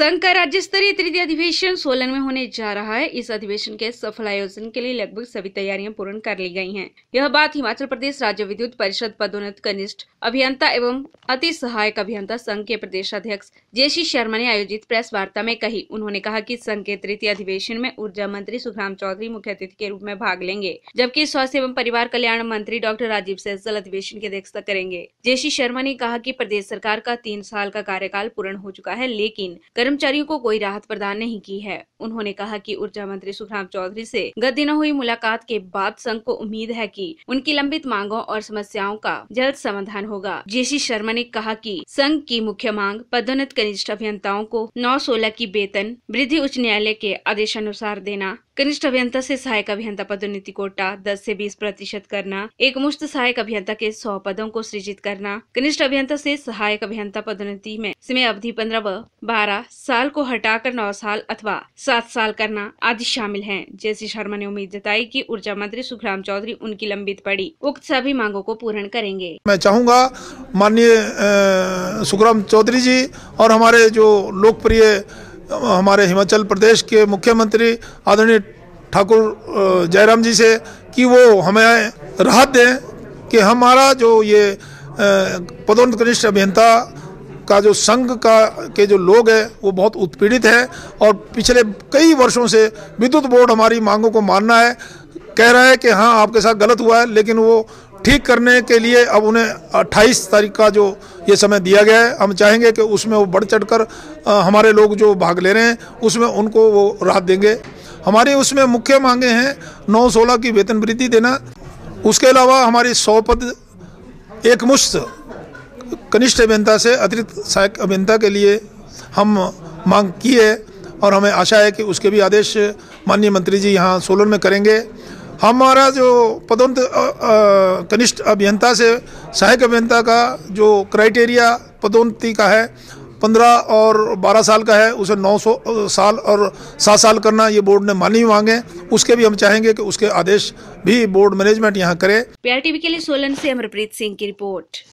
संघ का राज्य स्तरीय तृतीय अधिवेशन सोलन में होने जा रहा है इस अधिवेशन के सफल आयोजन के लिए लगभग सभी तैयारियां पूर्ण कर ली गई हैं। यह बात हिमाचल प्रदेश राज्य विद्युत परिषद पदोन्नत कनिष्ठ अभियंता एवं अति सहायक अभियंता संघ के प्रदेश अध्यक्ष जेसी शर्मा ने आयोजित प्रेस वार्ता में कही उन्होंने कहा की संघ के तृतीय अधिवेशन में ऊर्जा मंत्री सुखराम चौधरी मुख्य अतिथि के रूप में भाग लेंगे जबकि स्वास्थ्य एवं परिवार कल्याण मंत्री डॉक्टर राजीव सहजल अधिवेशन की अध्यक्षता करेंगे जेसी शर्मा ने कहा की प्रदेश सरकार का तीन साल का कार्यकाल पूर्ण हो चुका है लेकिन कर्मचारियों को कोई राहत प्रदान नहीं की है उन्होंने कहा कि ऊर्जा मंत्री सुखराम चौधरी से गत दिनों हुई मुलाकात के बाद संघ को उम्मीद है कि उनकी लंबित मांगों और समस्याओं का जल्द समाधान होगा जेसी शर्मा ने कहा कि संघ की मुख्य मांग पदोन्नत कनिष्ठ अभियंताओं को नौ सोलह की वेतन वृद्धि उच्च न्यायालय के आदेशानुसार देना कनिष्ठ अभियंता से सहायक अभियंता पदोन्नति कोटा 10 से 20 प्रतिशत करना एक मुश्त सहायक अभियंता के 100 पदों को सृजित करना कनिष्ठ अभियंता से सहायक अभियंता पदोन्नति में समय अवधि 15 व 12 साल को हटाकर 9 साल अथवा 7 साल करना आदि शामिल हैं। जैसी शर्मा ने उम्मीद जताई कि ऊर्जा मंत्री सुखराम चौधरी उनकी लंबित पड़ी उक्त सभी मांगों को पूर्ण करेंगे मैं चाहूँगा माननीय सुखराम चौधरी जी और हमारे जो लोकप्रिय हमारे हिमाचल प्रदेश के मुख्यमंत्री आदरणीय ठाकुर जयराम जी से कि वो हमें राहत दें कि हमारा जो ये पदोन्नत कनिष्ठ अभियंता का जो संघ का के जो लोग हैं वो बहुत उत्पीड़ित हैं और पिछले कई वर्षों से विद्युत बोर्ड हमारी मांगों को मानना है कह रहा है कि हाँ आपके साथ गलत हुआ है लेकिन वो ठीक करने के लिए अब उन्हें 28 तारीख का जो ये समय दिया गया है हम चाहेंगे कि उसमें वो बढ़ चढ़ कर हमारे लोग जो भाग ले रहे हैं उसमें उनको वो राहत देंगे हमारी उसमें मुख्य मांगे हैं नौ सोलह की वेतन वृद्धि देना उसके अलावा हमारी सौ पद एकमुश्त कनिष्ठ अभियंता से अतिरिक्त सहायक अभियंता के लिए हम मांग की है और हमें आशा है कि उसके भी आदेश माननीय मंत्री जी यहाँ सोलन में करेंगे हमारा जो पदोन्नत कनिष्ठ अभियंता से सहायक अभियंता का जो क्राइटेरिया पदोन्नति का है पंद्रह और बारह साल का है उसे नौ सौ साल और सात साल करना ये बोर्ड ने मानी मांगे उसके भी हम चाहेंगे कि उसके आदेश भी बोर्ड मैनेजमेंट यहाँ करे टीवी के लिए सोलन से अमरप्रीत सिंह की रिपोर्ट